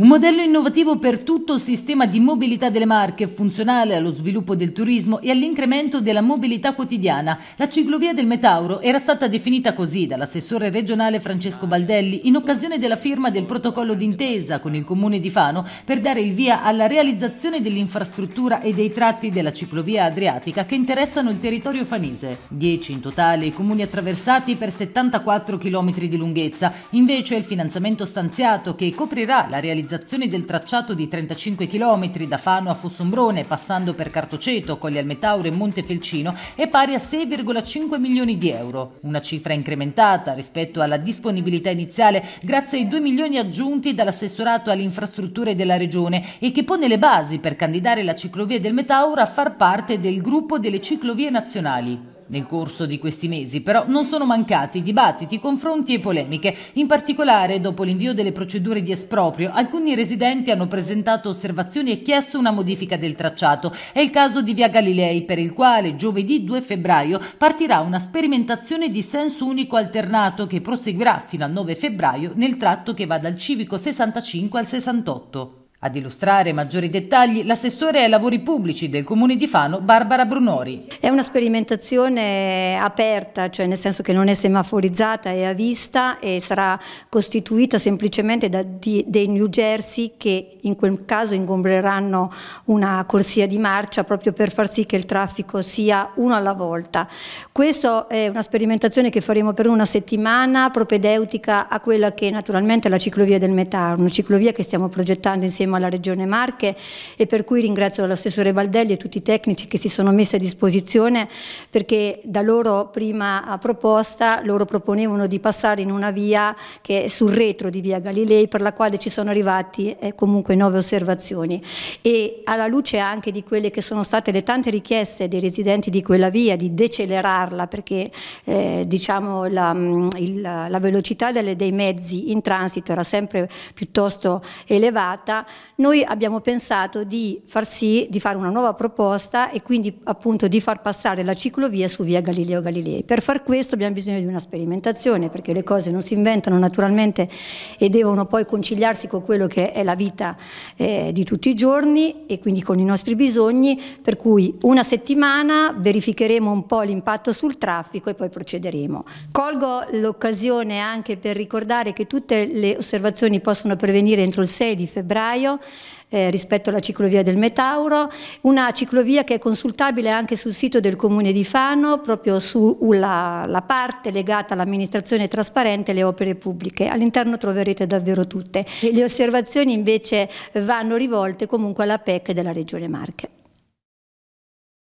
Un modello innovativo per tutto il sistema di mobilità delle Marche, funzionale allo sviluppo del turismo e all'incremento della mobilità quotidiana. La ciclovia del Metauro era stata definita così dall'assessore regionale Francesco Baldelli in occasione della firma del protocollo d'intesa con il comune di Fano per dare il via alla realizzazione dell'infrastruttura e dei tratti della ciclovia adriatica che interessano il territorio fanese. Dieci in totale i comuni attraversati per 74 km di lunghezza. Invece il finanziamento stanziato che coprirà la realizzazione realizzazione del tracciato di 35 km da Fano a Fossombrone, passando per Cartoceto, Colli al Metauro e Montefelcino, è pari a 6,5 milioni di euro, una cifra incrementata rispetto alla disponibilità iniziale grazie ai 2 milioni aggiunti dall'assessorato alle infrastrutture della Regione e che pone le basi per candidare la ciclovia del Metauro a far parte del gruppo delle ciclovie nazionali. Nel corso di questi mesi però non sono mancati dibattiti, confronti e polemiche. In particolare, dopo l'invio delle procedure di esproprio, alcuni residenti hanno presentato osservazioni e chiesto una modifica del tracciato. È il caso di Via Galilei, per il quale giovedì 2 febbraio partirà una sperimentazione di senso unico alternato che proseguirà fino al 9 febbraio nel tratto che va dal civico 65 al 68. Ad illustrare maggiori dettagli l'assessore ai lavori pubblici del comune di Fano, Barbara Brunori. È una sperimentazione aperta, cioè nel senso che non è semaforizzata, è a vista e sarà costituita semplicemente da dei New Jersey che in quel caso ingombreranno una corsia di marcia proprio per far sì che il traffico sia uno alla volta. Questa è una sperimentazione che faremo per una settimana propedeutica a quella che naturalmente è la ciclovia del metano, una ciclovia che stiamo progettando insieme insieme alla Regione Marche e per cui ringrazio l'assessore Baldelli e tutti i tecnici che si sono messi a disposizione perché da loro prima proposta loro proponevano di passare in una via che è sul retro di via Galilei per la quale ci sono arrivati eh, comunque nove osservazioni e alla luce anche di quelle che sono state le tante richieste dei residenti di quella via di decelerarla perché eh, diciamo la, mm, il, la velocità delle, dei mezzi in transito era sempre piuttosto elevata noi abbiamo pensato di far sì, di fare una nuova proposta e quindi appunto di far passare la ciclovia su via Galileo Galilei. Per far questo abbiamo bisogno di una sperimentazione perché le cose non si inventano naturalmente e devono poi conciliarsi con quello che è la vita eh, di tutti i giorni e quindi con i nostri bisogni, per cui una settimana verificheremo un po' l'impatto sul traffico e poi procederemo. Colgo l'occasione anche per ricordare che tutte le osservazioni possono prevenire entro il 6 di febbraio Senario eh, rispetto alla ciclovia del Metauro, una ciclovia che è consultabile anche sul sito del Comune di Fano, proprio sulla uh, parte legata all'amministrazione trasparente e alle opere pubbliche. All'interno troverete davvero tutte. E le osservazioni invece vanno rivolte comunque alla PEC della Regione Marche.